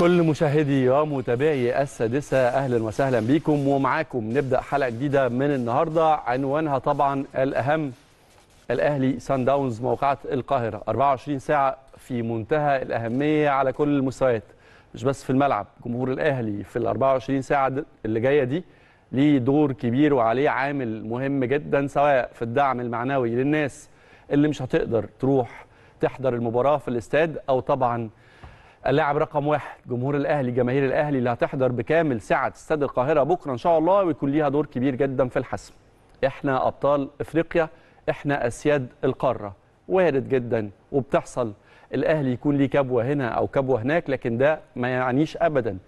كل مشاهدي ومتابعي السادسة أهلا وسهلا بكم ومعاكم نبدأ حلقة جديدة من النهاردة عنوانها طبعا الأهم الأهلي سان داونز موقعة القاهرة 24 ساعة في منتهى الأهمية على كل المستويات مش بس في الملعب جمهور الأهلي في ال 24 ساعة اللي جاية دي ليه دور كبير وعليه عامل مهم جدا سواء في الدعم المعنوي للناس اللي مش هتقدر تروح تحضر المباراة في الاستاد أو طبعا اللاعب رقم واحد جمهور الاهلي جماهير الاهلي اللي هتحضر بكامل سعه استاد القاهره بكره ان شاء الله ويكون ليها دور كبير جدا في الحسم احنا ابطال افريقيا احنا اسياد القاره وارد جدا وبتحصل الاهلي يكون ليه كبوه هنا او كبوه هناك لكن ده ما يعنيش ابدا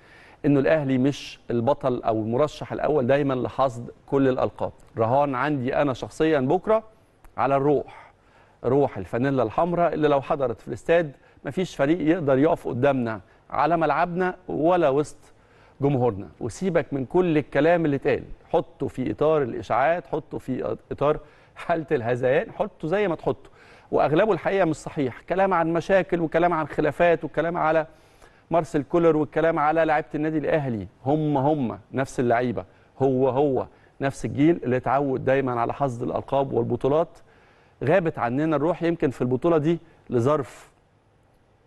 انه الاهلي مش البطل او المرشح الاول دايما لحصد كل الالقاب رهان عندي انا شخصيا بكره على الروح روح الفانيلا الحمراء اللي لو حضرت في الاستاد مفيش فريق يقدر يقف قدامنا على ملعبنا ولا وسط جمهورنا وسيبك من كل الكلام اللي اتقال حطه في اطار الاشاعات حطه في اطار حاله الهذيان حطه زي ما تحطه واغلبه الحقيقه مش صحيح كلام عن مشاكل وكلام عن خلافات وكلام على مارسيل كولر والكلام على لعيبه النادي الاهلي هم هم نفس اللعيبه هو هو نفس الجيل اللي اتعود دايما على حظ الالقاب والبطولات غابت عننا الروح يمكن في البطوله دي لظرف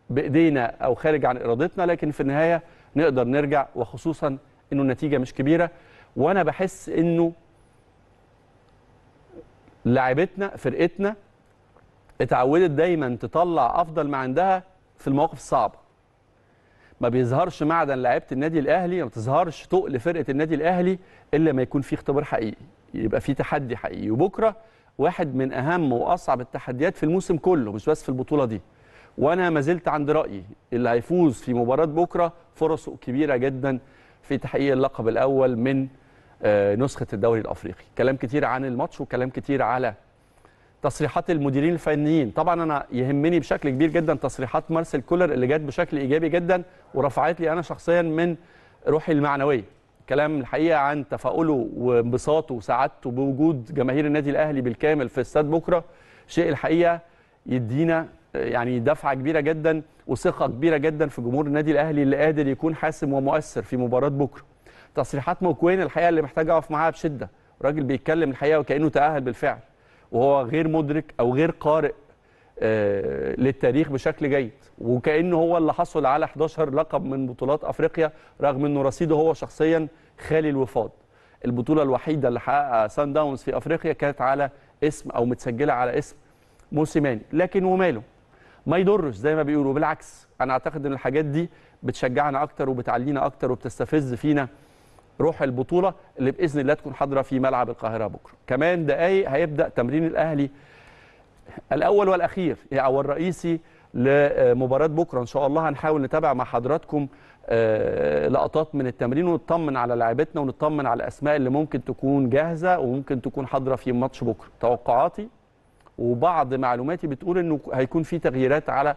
بايدينا او خارج عن ارادتنا لكن في النهايه نقدر نرجع وخصوصا انه النتيجه مش كبيره وانا بحس انه لاعبتنا فرقتنا اتعودت دايما تطلع افضل ما عندها في المواقف الصعبه ما بيظهرش معدن لعيبه النادي الاهلي ما بتظهرش تقل فرقه النادي الاهلي الا ما يكون في اختبار حقيقي يبقى في تحدي حقيقي وبكره واحد من اهم واصعب التحديات في الموسم كله مش بس في البطوله دي وانا ما زلت عند رايي اللي هيفوز في مباراه بكره فرصه كبيره جدا في تحقيق اللقب الاول من آه، نسخه الدوري الافريقي كلام كتير عن الماتش وكلام كتير على تصريحات المديرين الفنيين طبعا انا يهمني بشكل كبير جدا تصريحات مارسيل كولر اللي جت بشكل ايجابي جدا ورفعت لي انا شخصيا من روحي المعنويه كلام الحقيقه عن تفاؤله وانبساطه وسعادته بوجود جماهير النادي الاهلي بالكامل في استاد بكره شيء الحقيقه يدينا يعني دفعه كبيره جدا وثقه كبيره جدا في جمهور النادي الاهلي اللي قادر يكون حاسم ومؤثر في مباراه بكره تصريحات موكوين الحقيقه اللي محتاج اقف معاها بشده راجل بيتكلم الحقيقه وكانه تاهل بالفعل وهو غير مدرك او غير قارئ آه، للتاريخ بشكل جيد وكانه هو اللي حصل على 11 لقب من بطولات افريقيا رغم انه رصيده هو شخصيا خالي الوفاض البطوله الوحيده اللي حققها سان داونز في افريقيا كانت على اسم او متسجله على اسم موسيماني لكن وماله ما يضرش زي ما بيقولوا بالعكس انا اعتقد ان الحاجات دي بتشجعنا اكتر وبتعلينا اكتر وبتستفز فينا روح البطوله اللي باذن الله تكون حاضره في ملعب القاهره بكره كمان دقايق هيبدا تمرين الاهلي الاول والاخير او الرئيسي لمباراه بكره ان شاء الله هنحاول نتابع مع حضراتكم آه، لقطات من التمرين ونطمن على لعبتنا ونطمن على الاسماء اللي ممكن تكون جاهزه وممكن تكون حاضره في ماتش بكره توقعاتي وبعض معلوماتي بتقول انه هيكون في تغييرات على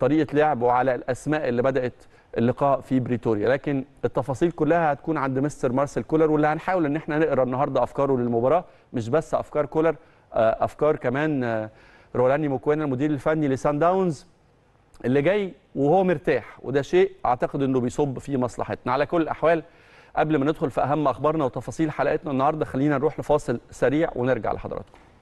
طريقه لعب وعلى الاسماء اللي بدات اللقاء في بريتوريا لكن التفاصيل كلها هتكون عند مستر مارسيل كولر واللي هنحاول ان احنا نقرا النهارده افكاره للمباراه مش بس افكار كولر آه، افكار كمان آه، رولاني موكوين المدير الفني لسان داونز اللي جاي وهو مرتاح وده شيء اعتقد انه بيصب في مصلحتنا على كل الاحوال قبل ما ندخل في اهم اخبارنا وتفاصيل حلقتنا النهارده خلينا نروح لفاصل سريع ونرجع لحضراتكم